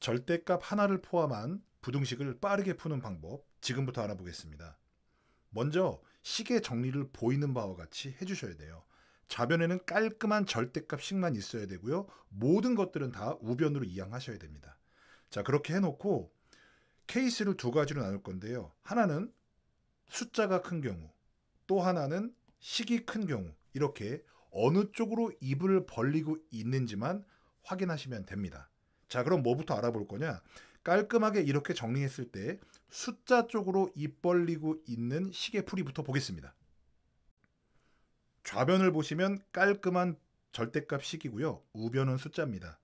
절대값 하나를 포함한 부등식을 빠르게 푸는 방법 지금부터 알아보겠습니다. 먼저 식의 정리를 보이는 바와 같이 해주셔야 돼요. 좌변에는 깔끔한 절대값식만 있어야 되고요. 모든 것들은 다 우변으로 이양하셔야 됩니다. 자 그렇게 해놓고 케이스를 두 가지로 나눌 건데요. 하나는 숫자가 큰 경우, 또 하나는 식이 큰 경우 이렇게 어느 쪽으로 입을 벌리고 있는지만 확인하시면 됩니다. 자, 그럼 뭐부터 알아볼 거냐? 깔끔하게 이렇게 정리했을 때 숫자 쪽으로 입 벌리고 있는 시계 풀이부터 보겠습니다. 좌변을 보시면 깔끔한 절대값 식이고요. 우변은 숫자입니다.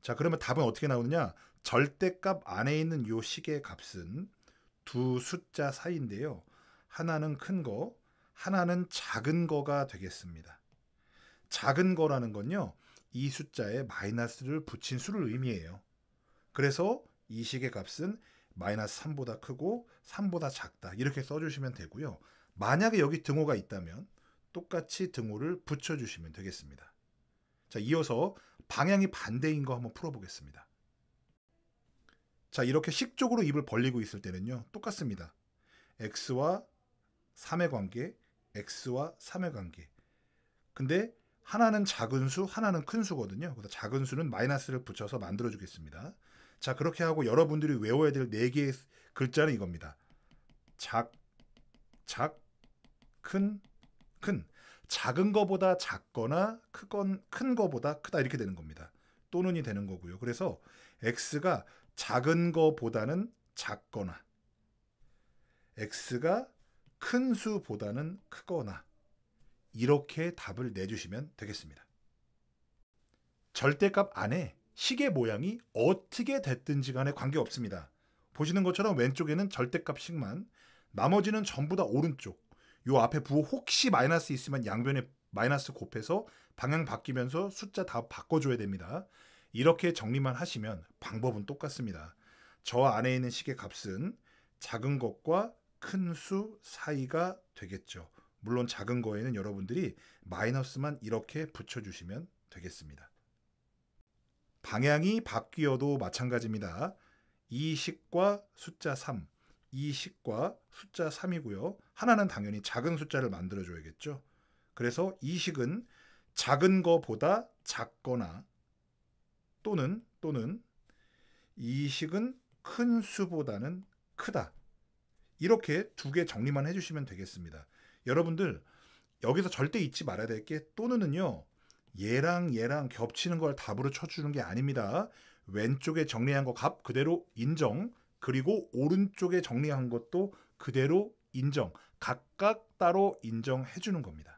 자, 그러면 답은 어떻게 나오느냐? 절대값 안에 있는 요 식의 값은 두 숫자 사이인데요. 하나는 큰 거, 하나는 작은 거가 되겠습니다. 작은 거라는 건요. 이 숫자에 마이너스를 붙인 수를 의미해요. 그래서 이 식의 값은 마이너스 3보다 크고 3보다 작다 이렇게 써주시면 되고요. 만약에 여기 등호가 있다면 똑같이 등호를 붙여주시면 되겠습니다. 자, 이어서 방향이 반대인 거 한번 풀어보겠습니다. 자, 이렇게 식쪽으로 입을 벌리고 있을 때는요. 똑같습니다. x와 3의 관계, x와 3의 관계. 근데 하나는 작은 수, 하나는 큰 수거든요. 그래서 작은 수는 마이너스를 붙여서 만들어 주겠습니다. 자, 그렇게 하고 여러분들이 외워야 될 네 개의 글자는 이겁니다. 작, 작, 큰, 큰. 작은 거보다 작거나 크건 큰 거보다 크다 이렇게 되는 겁니다. 또는이 되는 거고요. 그래서 x가 작은 거보다는 작거나 x가 큰 수보다는 크거나 이렇게 답을 내주시면 되겠습니다. 절대값 안에 시계 모양이 어떻게 됐든지 간에 관계없습니다. 보시는 것처럼 왼쪽에는 절대값씩만 나머지는 전부 다 오른쪽 요 앞에 부호 혹시 마이너스 있으면 양변에 마이너스 곱해서 방향 바뀌면서 숫자 다 바꿔줘야 됩니다. 이렇게 정리만 하시면 방법은 똑같습니다. 저 안에 있는 시계 값은 작은 것과 큰 수 사이가 되겠죠. 물론 작은 거에는 여러분들이 마이너스만 이렇게 붙여주시면 되겠습니다. 방향이 바뀌어도 마찬가지입니다. 이 식과 숫자 3, 이 식과 숫자 3이고요. 하나는 당연히 작은 숫자를 만들어줘야겠죠. 그래서 이 식은 작은 거보다 작거나 또는 또는 이 식은 큰 수보다는 크다. 이렇게 두 개 정리만 해주시면 되겠습니다. 여러분들 여기서 절대 잊지 말아야 될 게 또는은요. 얘랑 얘랑 겹치는 걸 답으로 쳐주는 게 아닙니다. 왼쪽에 정리한 거값 그대로 인정. 그리고 오른쪽에 정리한 것도 그대로 인정. 각각 따로 인정해 주는 겁니다.